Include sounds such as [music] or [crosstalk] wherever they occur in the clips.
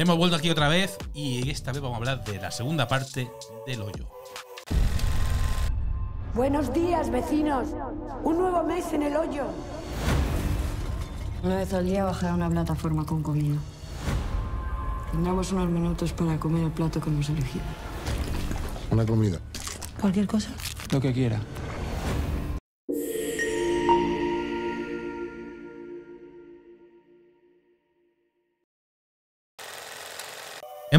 Hemos vuelto aquí otra vez y esta vez vamos a hablar de la segunda parte del hoyo. Buenos días, vecinos. Un nuevo mes en el hoyo. Una vez al día a una plataforma con comida. Tendremos unos minutos para comer el plato que hemos elegido. Una comida. ¿Cualquier cosa? Lo que quiera.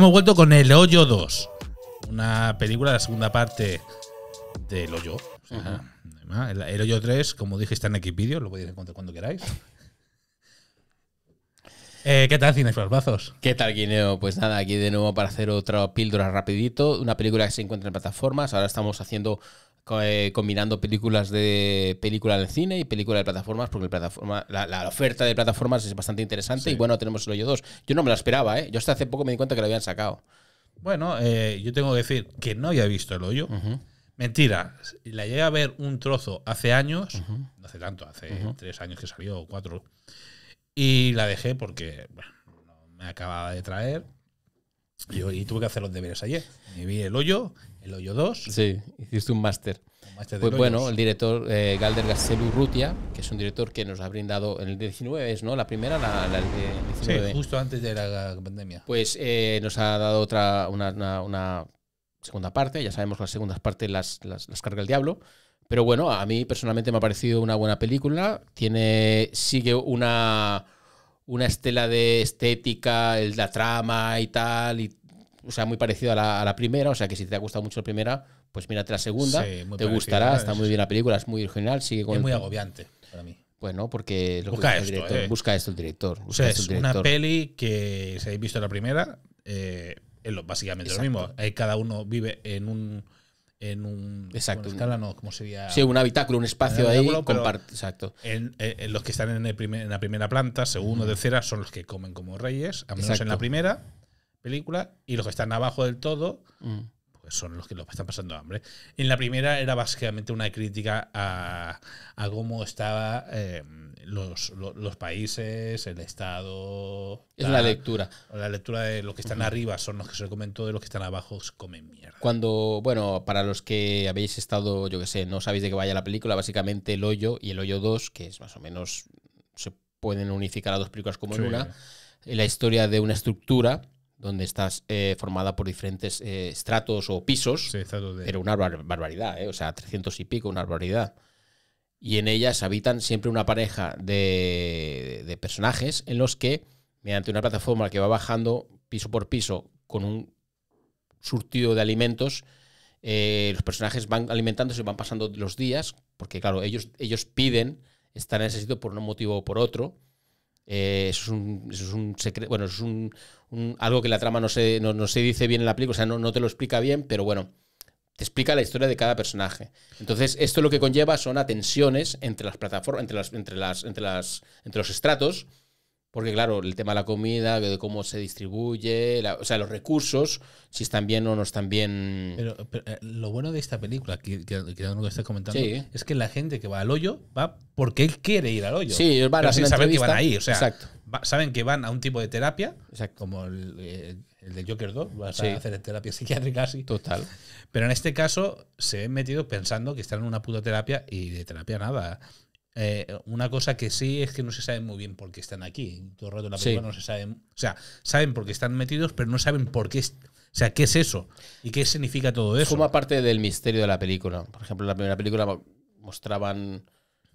Hemos vuelto con El Hoyo 2, una película, de la segunda parte del Hoyo. el, Hoyo 3, como dije, está en Equipidio, lo podéis encontrar cuando queráis. [laughs] Eh, ¿Qué tal, Cines ¿Qué tal, Guineo? Pues nada, aquí de nuevo para hacer otra píldora rapidito. Una película que se encuentra en plataformas. Ahora estamos haciendo eh, combinando películas de película de cine y películas de plataformas, porque plataforma, la, oferta de plataformas es bastante interesante y bueno, tenemos el hoyo 2. Yo no me lo esperaba, ¿eh? Yo hasta hace poco me di cuenta que lo habían sacado. Bueno, eh, yo tengo que decir que no había visto el hoyo. Mentira, la llegué a ver un trozo hace años, no hace tanto, hace tres años que salió, cuatro, y la dejé porque me acababa de traer. Y, y tuve que hacer los deberes ayer. Y vi el hoyo el Hoyo 2. Sí, hiciste un máster. Pues bueno, el director eh, Galder y Rutia, que es un director que nos ha brindado en el 19, es, ¿no? La primera, la, la 19. Sí, justo antes de la pandemia. Pues eh, nos ha dado otra, una, segunda parte, ya sabemos que las segundas partes las, las, las carga el diablo. Pero bueno, a mí personalmente me ha parecido una buena película. Tiene, sigue una, una estela de estética, la trama y tal, y o sea, muy parecido a la, primera, o sea que si te ha gustado mucho la primera, pues mírate la segunda, te gustará, está muy bien la película, es muy original, sigue con... Es muy agobiante para mí. Bueno, porque eh. busca, esto, el director, busca esto el director. es una peli que, si habéis visto la primera, eh, es básicamente lo mismo. cada uno vive en un en un exacto escala no sería sí un habitáculo un espacio ahí exacto en, los que están en, en la primera planta segundo, tercera son los que comen como reyes a menos en la primera película y los que están abajo del todo mm. pues son los que lo están pasando hambre. En la primera era básicamente una crítica a, cómo estaban eh, los, países, el Estado. Es la, lectura. La lectura de los que están arriba son los que se todo de los que están abajo comen mierda. Cuando, bueno, para los que habéis estado, yo que sé, no sabéis de qué vaya la película, básicamente El Hoyo y El Hoyo 2, que es más o menos. se pueden unificar a dos películas como en una. La historia de una estructura donde estás eh, formada por diferentes eh, estratos o pisos. Pero una barbaridad, eh, o sea, 300 y pico, una barbaridad. Y en ellas habitan siempre una pareja de, personajes en los que, mediante una plataforma que va bajando piso por piso con un surtido de alimentos, los personajes van alimentándose, y van pasando los días, porque claro, ellos, ellos piden estar en ese sitio por un motivo o por otro eh, eso es un, es bueno, es un, algo que la trama no se, no, no se dice bien en la película, o sea, no, no te lo explica bien, pero bueno, te explica la historia de cada personaje. Entonces, esto lo que conlleva son a tensiones entre las plataformas, entre las, entre las, entre las, entre los estratos, porque claro, el tema de la comida, de cómo se distribuye, o sea, los recursos, si están bien o no están bien. Pero, eh, lo bueno de esta película, que, que, que estás comentando, es que la gente que va al hoyo va porque él quiere ir al hoyo. Sí, van a saber que van ahí. O sea, Exacto. saben que van a un tipo de terapia, Exacto. como el, eh, de Joker 2, vas a hacer terapia [laughs] psiquiátrica así. Total. Pero en este caso se han metido pensando que están en una puta terapia y de terapia nada. Eh, una cosa que sí es que no se sabe muy bien por qué están aquí. Todo el rato la película no se saben. O sea, saben por qué están metidos, pero no saben por qué. O sea, ¿qué es eso? ¿Y qué significa todo eso? Forma parte del misterio de la película. Por ejemplo, en la primera película mostraban.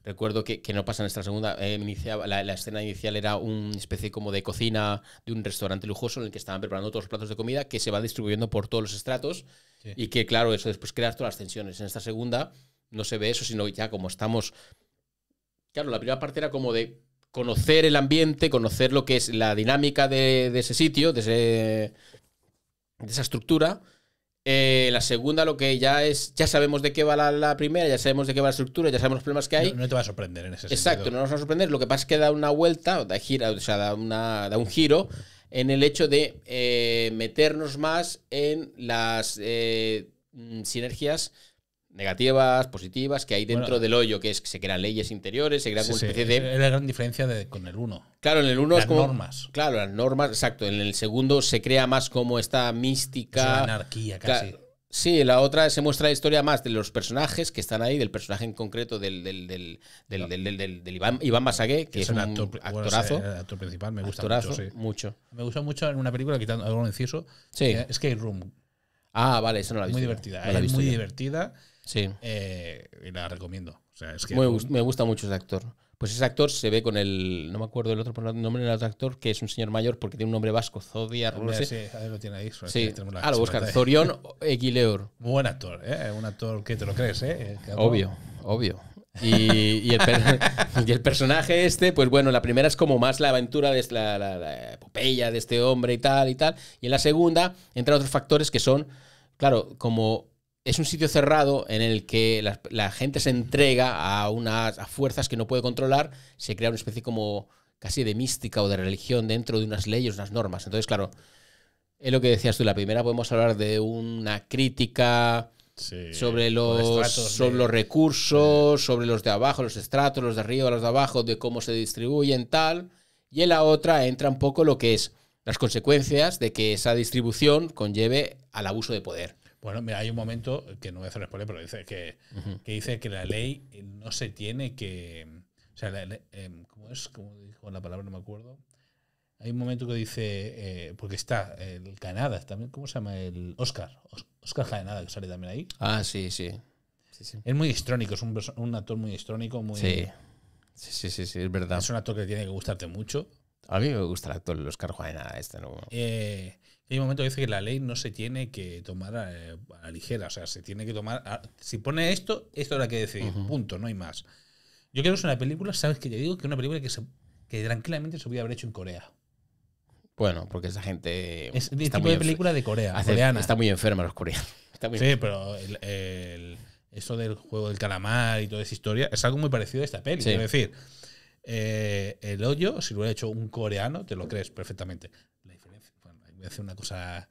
Recuerdo que, no pasa en esta segunda. Eh, iniciaba, la, escena inicial era una especie como de cocina de un restaurante lujoso en el que estaban preparando todos los platos de comida que se va distribuyendo por todos los estratos. Y que, claro, eso después crea todas las tensiones. En esta segunda no se ve eso, sino ya como estamos claro, la primera parte era como de conocer el ambiente, conocer lo que es la dinámica de, ese sitio, de, esa estructura. Eh, la segunda, lo que ya es, ya sabemos de qué va la, primera, ya sabemos de qué va la estructura, ya sabemos los problemas que hay. No, te va a sorprender en ese sentido. Exacto, no nos va a sorprender. Lo que pasa es que da una vuelta, o sea, da, un giro en el hecho de eh, meternos más en las eh, mm, sinergias negativas, positivas, que hay dentro eh, del hoyo, que es que se crean leyes interiores, se crean una especie de... Es la gran diferencia de, con el 1. Claro, en el 1 es como... Las normas. Claro, las normas, exacto. En el segundo se crea más como esta mística... Es una anarquía casi. Sí, sí, la otra se muestra la historia más de los personajes que están ahí, del personaje en concreto del, del, del, del, del, del Iván, Iván, Masagué, que es, un actor, actorazo. el eh, actor principal, me gusta actorazo, mucho, sí. mucho, Me gusta mucho en una película, quitando algo inciso, sí. Eh, es Room. Ah, vale, eso no la he visto. Muy divertida, muy divertida. Sí. Eh, y la recomiendo. me, gusta, mucho ese actor. Pues ese actor se ve con el. No me acuerdo el otro nombre del actor, que es un señor mayor porque tiene un nombre vasco, Zodia, no sé. Sí, ahí lo tiene ahí. Sí. Ah, buscar. [laughs] Eguileor. Buen actor, ¿eh? Un actor que te lo crees, ¿eh? Obvio, obvio. Y, [laughs] y, el personaje este, pues bueno, la primera es como más la aventura de la, la, epopeya de este hombre y tal y tal. Y en la segunda entran otros factores que son, claro, como es un sitio cerrado en el que la, gente se entrega a unas fuerzas que no puede controlar, se crea una especie como casi de mística o de religión dentro de unas leyes, unas normas. Entonces, claro, es lo que decías tú, la primera podemos hablar de una crítica sobre, los, los recursos, sobre los de abajo, los estratos, los de arriba, los de abajo, de cómo se distribuyen, tal. Y en la otra entra un poco lo que es las consecuencias de que esa distribución conlleve al abuso de poder. Bueno, mira, hay un momento que no voy a hacer spoiler, pero dice que, dice que la ley no se tiene que. O sea, em, ¿cómo es? ¿Cómo dijo la palabra? No me acuerdo. Hay un momento que dice, eh, porque está el Canadá, también, ¿cómo se llama? El Oscar. Oscar Canadá, que sale también ahí. Ah, sí, sí. Es muy histrónico, es un, actor muy histrónico, muy. sí, sí, sí, es verdad. Es un actor que tiene que gustarte mucho. A mí me gusta el actor, el Oscar nada este. ¿no? Eh, hay un momento que dice que la ley no se tiene que tomar a, la eh, ligera, o sea, se tiene que tomar... si pone esto, esto habrá que decidir, punto, no hay más. Yo creo que es una película, ¿sabes que te digo? Que una película que, se, que tranquilamente se podía haber hecho en Corea. Bueno, porque esa gente... Es tipo de película de Corea, coreana. Está muy enferma los coreanos. [laughs] Está muy sí, pero el, eso del juego del calamar y toda esa historia es algo muy parecido a esta peli. Es Quiero decir... Eh, el hoyo, si lo hubiera hecho un coreano, te lo crees perfectamente. voy a hacer una cosa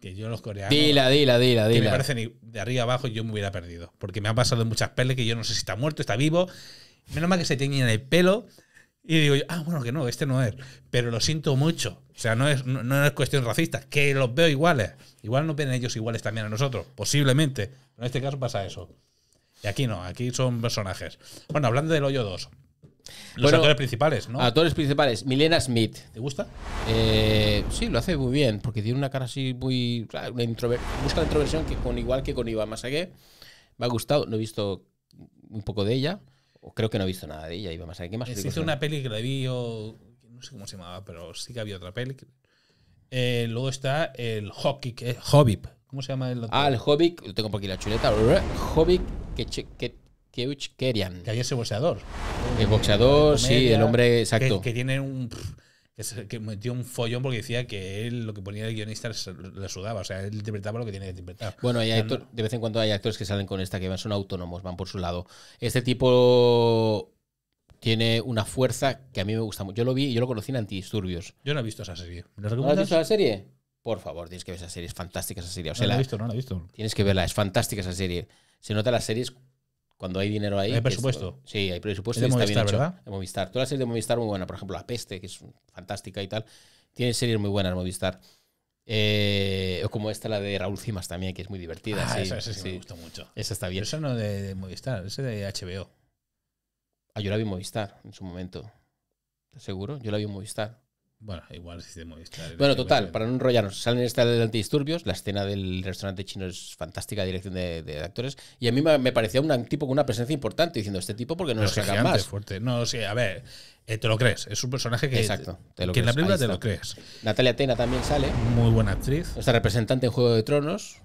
que yo los coreanos. Dila, dila, Que me parecen de arriba abajo yo me hubiera perdido. Porque me han pasado en muchas peles que yo no sé si está muerto, está vivo. Menos mal que se teñen el pelo. Y digo yo, ah, bueno, que no, este no es. Pero lo siento mucho. O sea, no es, es cuestión racista. Que los veo iguales. Igual no ven ellos iguales también a nosotros. Posiblemente. en este caso pasa eso. Y aquí no, aquí son personajes. Bueno, hablando del hoyo 2. Los actores principales, ¿no? Actores principales. Milena Smith. ¿Te gusta? Eh, sí, lo hace muy bien, porque tiene una cara así muy. Una busca la introversión que con igual que con Iván Masagué. Me ha gustado, no he visto un poco de ella. O creo que no he visto nada de ella, Iván Masagué. ¿Qué más Existe una peli que la vi, no sé cómo se llamaba, pero sí que había otra peli. Eh, luego está el Hobbit. ¿Cómo se llama el otro? Ah, el Hobbit. Tengo por aquí la chuleta. Hobbit que, que Keuch Kerian. Que había ese boxeador. El boxeador, sí, el hombre, exacto. Que, tiene un. Que metió un follón porque decía que él lo que ponía el guionista le sudaba. O sea, él interpretaba lo que tenía que interpretar. Bueno, de vez en cuando hay actores que salen con esta, que son autónomos, van por su lado. Este tipo tiene una fuerza que a mí me gusta mucho. Yo lo vi, yo lo conocí en Antidisturbios. Yo no he visto esa serie. has visto la serie? Por favor, tienes que ver esa serie, es fantástica esa serie. O sea, no la he visto, no la he visto. Tienes que verla, es fantástica esa serie. Se nota las series cuando hay dinero ahí. ¿Hay presupuesto? sí, hay presupuesto. Es Movistar, ¿verdad? De Movistar. Todas las series de Movistar muy buena. Por ejemplo, La Peste, que es fantástica y tal. Tiene series muy buenas Movistar. Eh, o como esta, la de Raúl Cimas también, que es muy divertida. Ah, esa, sí, me gustó mucho. Esa está bien. Pero no de, Movistar, ese de HBO. Ah, yo la vi en Movistar en su momento. ¿Estás seguro? Yo la vi en Movistar. Bueno, igual si se Bueno, total, pues, para no enrollarnos, salen esta de antidisturbios, la escena del restaurante chino es fantástica, dirección de, actores, y a mí me parecía un tipo con una presencia importante diciendo este tipo porque no lo sacan más. fuerte. No, sí, a ver, eh, te lo crees, es un personaje que, Exacto, crees. en la película te lo crees. Natalia Tena también sale. Muy buena actriz. Nuestra representante en Juego de Tronos.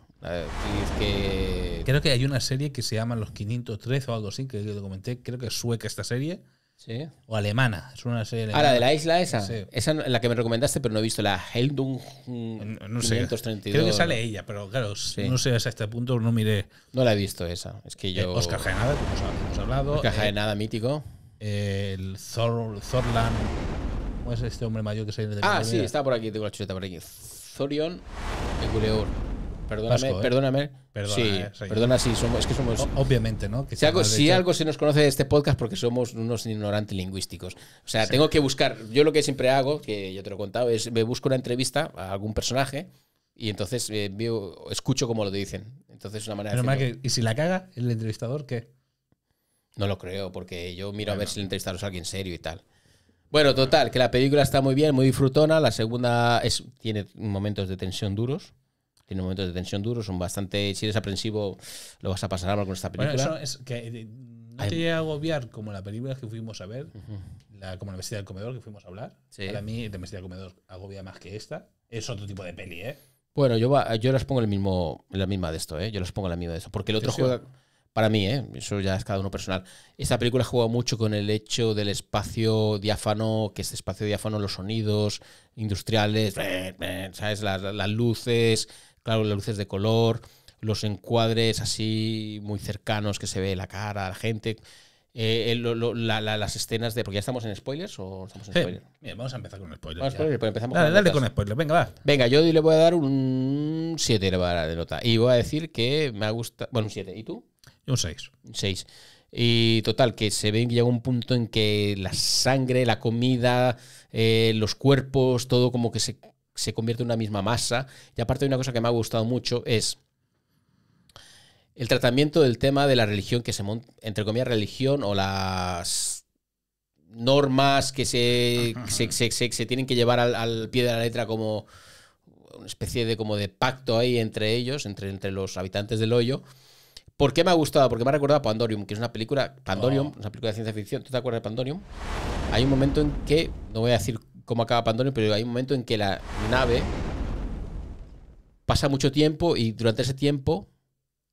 Que... Creo que hay una serie que se llama Los 503 o algo así, que yo te comenté, creo que es sueca esta serie Sí. O alemana. Es una serie alemana. Ah, la de la isla esa. esa Esa la que me recomendaste, pero no he visto. La Heldung no, sé. 532. Creo que sale ella, pero claro, sí. no sé hasta este punto, no miré. No la he visto esa. Es que eh, yo. Eh, Oscar Jaenada, como hemos hablado. Oscar eh, Jaenada, mítico. el Thor, ¿Cómo es este hombre mayor que sale de Ah, sí, está por aquí, tengo la chuleta por aquí. Thorion Eguleur. Perdóname, ¿eh? perdóname. Perdona, sí, eh, somos, que somos. obviamente, ¿no? si algo, se nos conoce de este podcast porque somos unos ignorantes lingüísticos. O sea, tengo que buscar. Yo lo que siempre hago, que yo te lo he contado, es me busco una entrevista a algún personaje y entonces eh, escucho cómo lo dicen. Entonces una manera. Pero ¿Y si la caga el entrevistador qué? No lo creo, porque yo miro a ver si el entrevistador es alguien serio y tal. Bueno, total, que la película está muy bien, muy disfrutona. La segunda tiene momentos de tensión duros tiene momentos de tensión duros, son bastante. Si eres aprensivo, lo vas a pasar mal con esta película. Bueno, eso es que eh, no te llega a agobiar como la película que fuimos a ver, la, como la vestida del comedor que fuimos a hablar. Para mí, la vestida del comedor agobia más que esta. Es otro tipo de peli, ¿eh? Bueno, yo, yo las pongo el mismo, la misma de esto, ¿eh? Yo las pongo la misma de eso. Porque el otro juego Para mí, ¿eh? eso ya es cada uno personal. Esta película juega mucho con el hecho del espacio diáfano, que este espacio diáfano, los sonidos industriales, ¿sabes? las luces, claro, las luces de color, los encuadres así muy cercanos que se ve la cara, la gente. Eh, las escenas de. Porque ya estamos en spoilers o estamos en spoilers. Bien, vamos a empezar con spoilers. Vamos a pues, dale, con dale con spoilers. Venga, va. Venga, yo le voy a dar un 7 de nota. Y voy a decir que me ha gustado. Bueno, un 7. ¿Y tú? un 6. Un 6. Y total, que se ve que llega un punto en que la sangre, la comida, eh, los cuerpos, todo como que se se convierte en una misma masa. Y aparte de una cosa que me ha gustado mucho es el tratamiento del tema de la religión que se monta, entre comillas, religión o las normas que se, se, tienen que llevar al, pie de la letra como una especie de, como de pacto ahí entre ellos, entre, entre los habitantes del hoyo. ¿Por qué me ha gustado? Porque me ha recordado Pandorium, que es una película, Pandorium, una película de ciencia ficción. ¿Tú te acuerdas de Pandorium? Hay un momento en que, no voy a decir cómo acaba Pandora, pero hay un momento en que la nave pasa mucho tiempo y durante ese tiempo,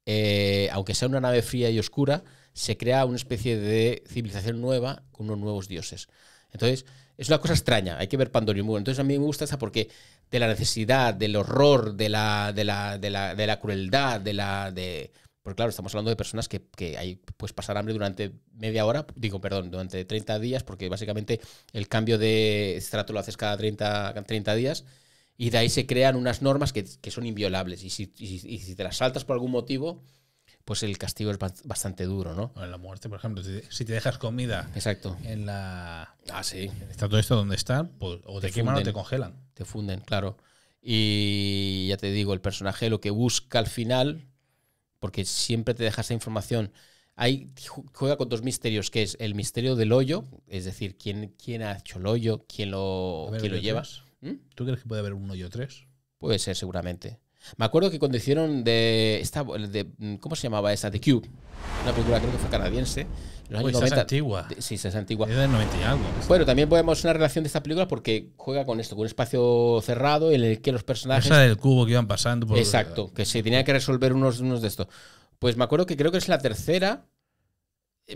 eh, aunque sea una nave fría y oscura, se crea una especie de civilización nueva con unos nuevos dioses. Entonces, es una cosa extraña, hay que ver Pandora Entonces, a mí me gusta esa porque de la necesidad, del horror, de la, de la, de la, de la crueldad, de la. De, porque claro, estamos hablando de personas que, que hay, pues pasar hambre durante media hora, digo, perdón, durante 30 días, porque básicamente el cambio de estrato lo haces cada 30, 30 días, y de ahí se crean unas normas que, son inviolables. Y si, te las saltas por algún motivo, pues el castigo es bastante duro, ¿no? En la muerte, por ejemplo, si te dejas comida Exacto. en la... Ah, sí. Está todo esto donde está, pues, o te, queman o te congelan. Te funden, claro. Y ya te digo, el personaje lo que busca al final porque siempre te deja esa información. que juega con dos misterios, que es el misterio del hoyo, es decir, quién, quién ha hecho el hoyo, quién lo, quién lo lleva. ¿Mm? ¿Tú crees que puede haber un hoyo tres Puede ser, seguramente. Me acuerdo que cuando hicieron de, esta, de ¿Cómo se llamaba esa? The Cube. Una película creo que fue canadiense. Los años 90. es antigua. Sí, esa es antigua. Es 90 y algo. Bueno, también podemos una relación de esta película porque juega con esto, con un espacio cerrado en el que los personajes. Esa del cubo que iban pasando por. Exacto, que se tenía que resolver unos, unos de estos. Pues me acuerdo que creo que es la tercera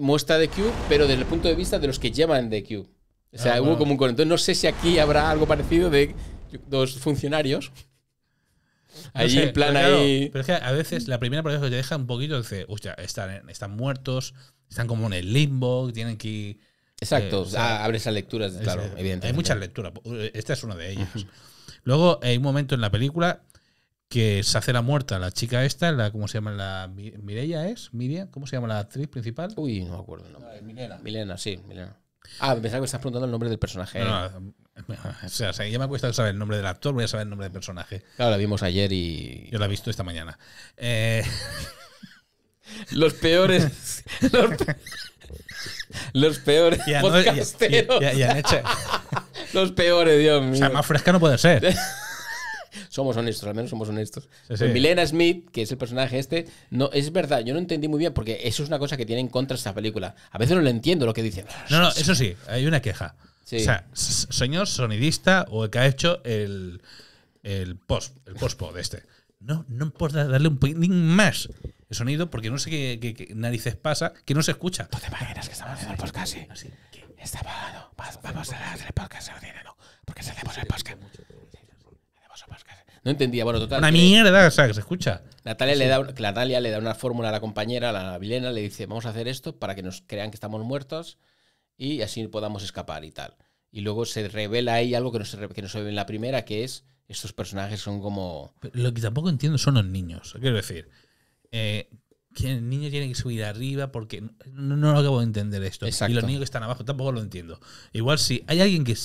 muestra de Cube, pero desde el punto de vista de los que llevan de Cube. O sea, ah, hubo como un. Entonces no sé si aquí habrá algo parecido de dos funcionarios plan ahí. Pero es que a veces la primera persona que te deja un poquito, dice, hostia, están, están muertos, están como en el limbo, tienen que. Exacto, abre eh, o ah, lecturas, claro, eh, evidentemente. Hay muchas lecturas, eh, esta es una de ellas. Luego hay un momento en la película que se hace la muerta la chica esta, la ¿cómo se llama? La Mirella es, miria ¿cómo se llama la actriz principal? Uy, no me acuerdo el nombre. Milena. Milena, sí, Milena. Ah, pensaba que estás preguntando el nombre del personaje. no, o sea, ya me ha costado saber el nombre del actor, voy a saber el nombre del personaje. Claro, la vimos ayer y. Yo la he visto esta mañana. Eh, [laughs] los peores. [laughs] Los, peores. [laughs] los peores, Dios mío. O más fresca no puede ser. somos honestos, al menos somos honestos. Pues Milena Smith, que es el personaje este, no es verdad, yo no entendí muy bien, porque eso es una cosa que tiene en contra esta película. A veces no le entiendo lo que dicen. No, no, eso sí, hay una queja. O sea, señor sonidista o el que ha hecho el, post, el postpo de este. No, no importa darle un poquitín más de sonido porque no sé qué, narices pasa, que no se escucha. ¿Tú te imaginas que estamos haciendo el podcast así? Está apagado. Vamos a hacer el podcast ¿no? porque si hacemos el podcast. No entendía, bueno, total. Una mierda, o sea, que se escucha. Natalia le da una fórmula a la compañera, a la Vilena, le dice, vamos a hacer esto para que nos crean que estamos muertos y así podamos escapar y tal. Y luego se revela ahí algo que no se, que no se ve en la primera, que es estos personajes son como... lo que tampoco entiendo son los niños, quiero decir. que el niño tiene que subir arriba porque no, lo acabo de entender esto. Y los niños que están abajo tampoco lo entiendo. Igual si hay alguien que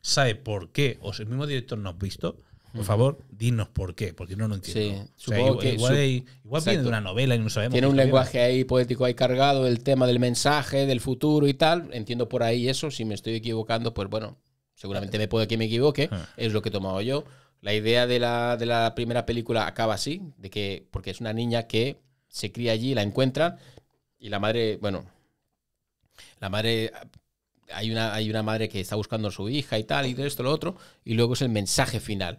sabe por qué, o si el mismo director no ha visto, por favor, dinos por qué, porque no lo entiendo. igual, una novela y no sabemos. Tiene un lenguaje ahí poético ahí cargado, el tema del mensaje, del futuro y tal. Entiendo por ahí eso. Si me estoy equivocando, pues bueno, seguramente me puedo que me equivoque. Ah. Es lo que he tomado yo. La idea de la, primera película acaba así, de que, porque es una niña que se cría allí, la encuentra y la madre, bueno, la madre hay una, hay una madre que está buscando a su hija y tal, y todo esto, lo otro, y luego es el mensaje final.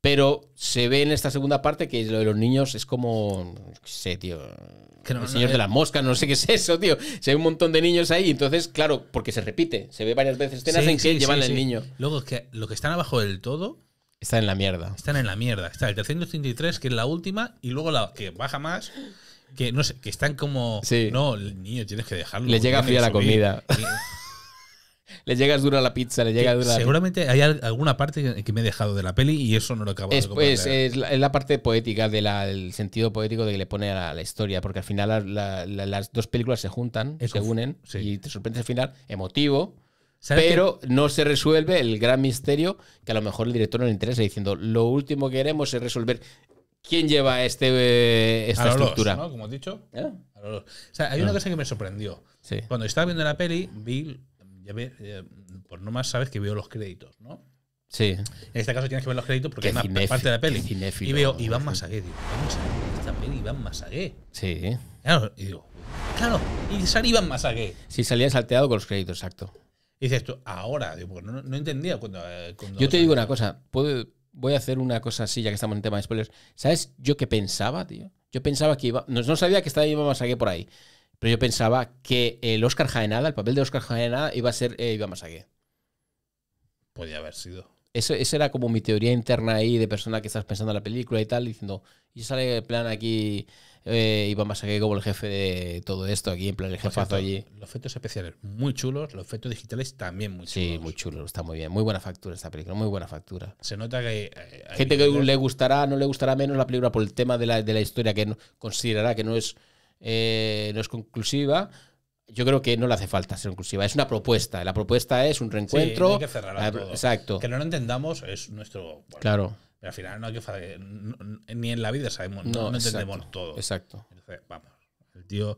Pero se ve en esta segunda parte que lo de los niños es como. No sé, tío. el señor eh. de la mosca, no sé qué es eso, tío. Se ve un montón de niños ahí, entonces, claro, porque se repite. Se ve varias veces escenas en que llevan al niño. Luego, es que lo que están abajo del todo. Están en la mierda. Están en la mierda. Está el 333, que es la última, y luego la que baja más que no sé, que están como no el niño, tienes que dejarlo. Le llega fría la comida. Le llega dura la pizza, le llega dura Seguramente hay alguna parte que me he dejado de la peli y eso no lo acabo de pues, es, la, parte poética, del sentido poético de que le pone a la, historia, porque al final las dos películas se juntan, se unen y te sorprende al final emotivo. Pero no se resuelve el gran misterio que a lo mejor el director no le interesa diciendo lo último que queremos es resolver quién lleva este, eh, esta estructura. Como has dicho. ¿Eh? o sea, hay una ah. cosa que me sorprendió. Cuando estaba viendo la peli, vi ya ve, mm, por nomás sabes que veo los créditos, ¿no? Sí. En este caso tienes que ver los créditos porque es parte de la peli. y veo Iván Masagué, digo, vamos a esta peli Iván Masagué. Sí. Claro, y digo, claro, y sale Iván Masagué. Sí, salía salteado con los créditos, exacto. Y dices tú, ahora, digo, porque no, entendía eh, cuando, Yo te digo una cosa, ¿puedo, voy a hacer una cosa así, ya que estamos en tema de spoilers. ¿Sabes yo qué pensaba, tío? Yo pensaba que iba. No, sabía que estaba Iván Masagué por ahí. Pero yo pensaba que el Oscar Jaenada, el papel de Oscar Jaenada, iba a ser eh, Iván Masagué. Podía haber sido. Eso, era como mi teoría interna ahí de persona que estás pensando en la película y tal, diciendo, y sale el plan aquí eh, Iván Masagué como el jefe de todo esto, aquí en plan el jefazo allí. Los efectos especiales muy chulos, los efectos digitales también muy chulos. Sí, muy chulos, está muy bien. Muy buena factura esta película, muy buena factura. Se nota que... Hay Gente que le gustará, no le gustará menos la película por el tema de la, de la historia, que considerará que no es eh, no es conclusiva, yo creo que no le hace falta ser inclusiva. Es una propuesta. La propuesta es un reencuentro. que ah, Exacto. Que no lo entendamos es nuestro. claro. Pero al final no hay que. Ni en la vida sabemos, no, entendemos todo. Exacto. vamos. El tío.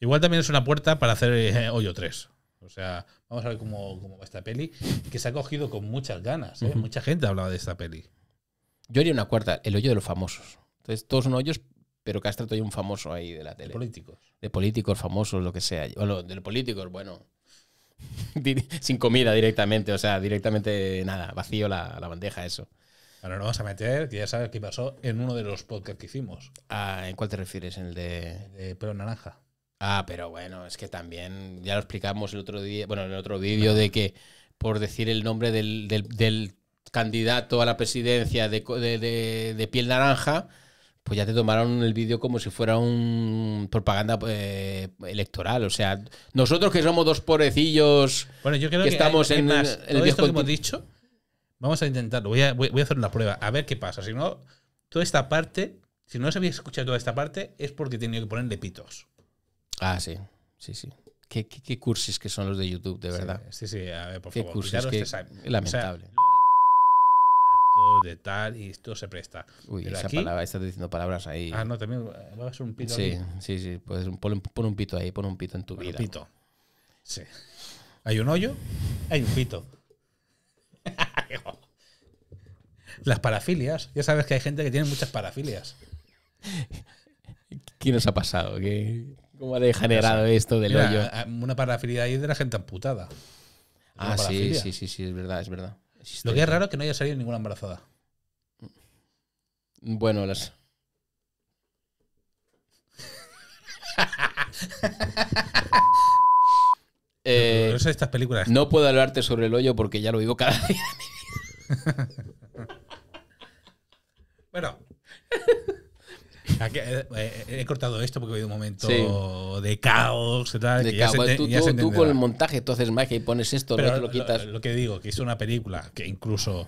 Igual también es una puerta para hacer eh, hoyo 3. O sea, vamos a ver cómo, va esta peli, que se ha cogido con muchas ganas. ¿eh? Mucha gente ha hablado de esta peli. Yo haría una cuarta, el hoyo de los famosos. Entonces, todos son hoyos pero Castro has un famoso ahí de la tele. De políticos. De políticos famosos, lo que sea. Bueno, de políticos, bueno. [laughs] Sin comida directamente, o sea, directamente nada, vacío la, bandeja, eso. Bueno, no vamos a meter, ya sabes qué pasó en uno de los podcasts que hicimos. Ah, ¿en cuál te refieres? ¿En el de. pelo naranja. Ah, pero bueno, es que también ya lo explicamos el otro día, bueno, en el otro vídeo de que por decir el nombre del, candidato a la presidencia de piel naranja, pues ya te tomaron el vídeo como si fuera un propaganda eh, electoral. O sea, nosotros que somos dos pobrecillos bueno, yo creo que, estamos en, más, que hemos dicho, vamos a intentarlo. Voy a, hacer una prueba, a ver qué pasa. Si no, toda esta parte, si no se había escuchado toda esta parte, es porque he tenido que ponerle pitos. Ah, sí, sí, sí. Qué, cursis que son los de YouTube, de verdad. Sí, sí, a ver, por favor. Este lamentable de tal y esto se presta. Uy, aquí, estás diciendo palabras ahí. Ah, no, también eh, va a ser un pito. Sí, sí, sí, pues pon, un pito ahí, pon un pito en tu vida. Un pito. Sí. Hay un hoyo, hay un pito. [laughs] Las parafilias. Ya sabes que hay gente que tiene muchas parafilias. [laughs] ¿Qué nos ha pasado? ¿Cómo ha degenerado esto del hoyo? Una parafilia ahí de la gente amputada. Ah, sí, sí, sí, sí, es verdad, es verdad. Lo que es raro es que no haya salido ninguna embarazada. Bueno, las. [laughs] Eh, estas películas. No puedo hablarte sobre el hoyo porque ya lo vivo cada día de mi vida. [laughs] bueno. [laughs] [laughs] Eh, eh, he cortado esto porque he habido un momento de caos. tú, con el montaje entonces haces magia y pones esto, lo, quitas. Lo, que digo, que es una película que incluso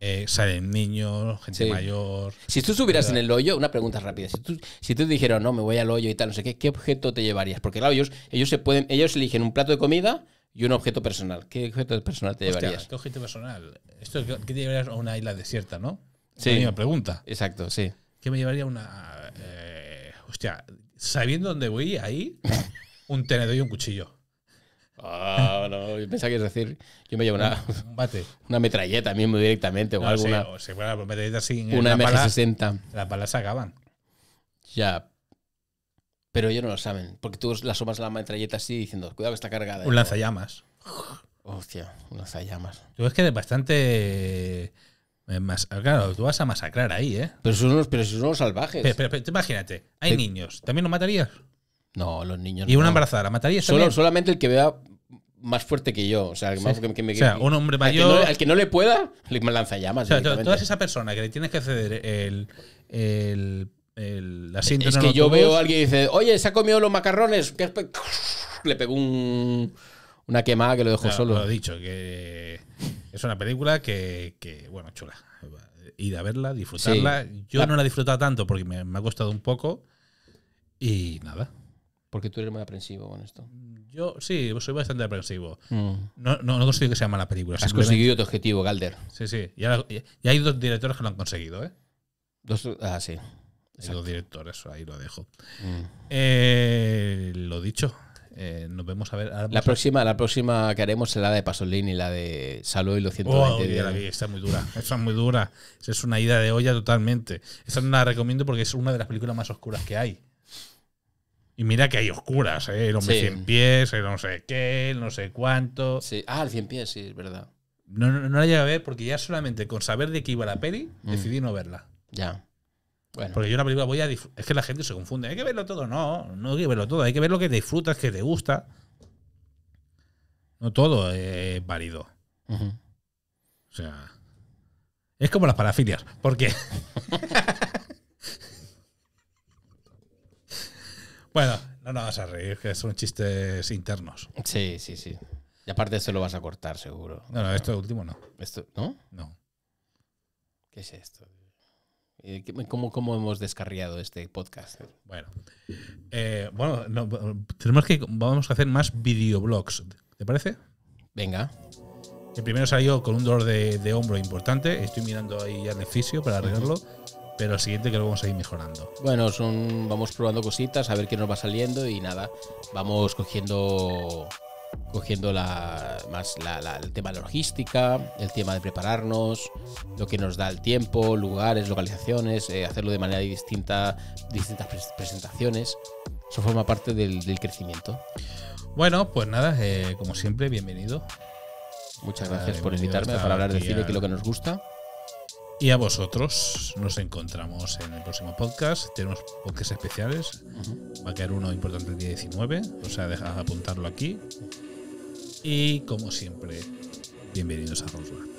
eh, salen niños, gente mayor. Si tú estuvieras en el hoyo, una pregunta rápida. Si tú, si tú dijeras, no, me voy al hoyo y tal, no sé qué, ¿qué objeto te llevarías? Porque claro, ellos, ellos, se pueden, ellos eligen un plato de comida y un objeto personal. ¿Qué objeto personal te llevarías? ¿Qué objeto personal? ¿Qué te llevarías a una isla desierta, no? Sí. La misma pregunta. Exacto, sí que me llevaría una. Eh, hostia, sabiendo dónde voy ahí, un tenedor y un cuchillo. Ah, no, pensaba que es decir, yo me llevo una, un bate. una metralleta mismo directamente o alguna. Sí, o pues metralleta sin una MG60. las balas se acaban. Ya. Pero ellos no lo saben, porque tú las asomas la metralleta así diciendo, cuidado que está cargada. Un ¿eh?". lanzallamas. Hostia, un lanzallamas. Tú es que es bastante eh, claro, tú vas a masacrar ahí, ¿eh? Pero son son los salvajes. imagínate, hay niños. ¿También los matarías? No, los niños. ¿Y una embarazada? ¿La matarías Solo, Solamente el que vea más fuerte que yo. O sea, que, o un hombre mayor. Al que, no, le pueda, le lanza llamas. O sea, toda esa persona que le tienes que ceder el, el el asiento. Es que yo veo a alguien y dice, oye, se ha comido los macarrones. [laughs] Le pegó un, una quemada que lo dejó solo. Lo he dicho, que es una película que, que bueno, chula. Ir a verla, disfrutarla. Yo no la he disfrutado tanto porque me, me ha costado un poco. Y nada. Porque tú eres muy aprensivo con esto. Yo sí, soy bastante aprensivo. Mm. No, no, no, consigo que sea mala película. Has conseguido tu objetivo, Galder. Sí, sí. Y, hay dos directores que lo han conseguido, ¿eh? Dos, ah, sí. dos directores, ahí lo dejo. Mm. Eh, lo dicho, eh, nos vemos a ver. La próxima, la próxima que haremos será la de Pasolini, la de Salud y los 120 Esa es muy dura. Esa es muy dura. es una ida de olla totalmente. Esa no la recomiendo porque es una de las películas más oscuras que hay. Y mira que hay oscuras, ¿eh? El hombre pies, no sé qué, no sé cuánto. Ah, el cien pies, sí, es verdad. No, no, la llega a ver porque ya solamente con saber de qué iba la peli, mm. decidí no verla. Ya. Porque yo la película voy a es que la gente se confunde, hay que verlo todo, no, no hay que verlo todo, hay que ver lo que disfrutas, que te gusta. No todo es válido. O sea, es como las parafilias, porque [laughs] Bueno, no nos vas a reír, que son chistes internos. Sí, sí, sí. Y aparte esto lo vas a cortar, seguro. No, no, esto último no. ¿Esto no? No. ¿Qué es esto? Eh, ¿Cómo, hemos descarriado este podcast? Bueno, eh, bueno tenemos que, vamos a hacer más videoblogs. ¿Te parece? Venga. El primero salió con un dolor de, hombro importante. Estoy mirando ahí ya el fisio para arreglarlo. Pero el siguiente que lo vamos a ir mejorando. Bueno, son, vamos probando cositas, a ver qué nos va saliendo y nada, vamos cogiendo cogiendo la, más el tema de logística, el tema de prepararnos, lo que nos da el tiempo, lugares, localizaciones, eh, hacerlo de manera distinta, distintas presentaciones. Eso forma parte del, crecimiento. Bueno, pues nada, eh, como siempre, bienvenido. Muchas ah, gracias por invitarme para hablar de cine, que es lo que nos gusta. Y a vosotros nos encontramos en el próximo podcast. Tenemos podcasts especiales. Va a quedar uno importante el día 19. O sea, deja apuntarlo aquí. Y como siempre, bienvenidos a Roswell.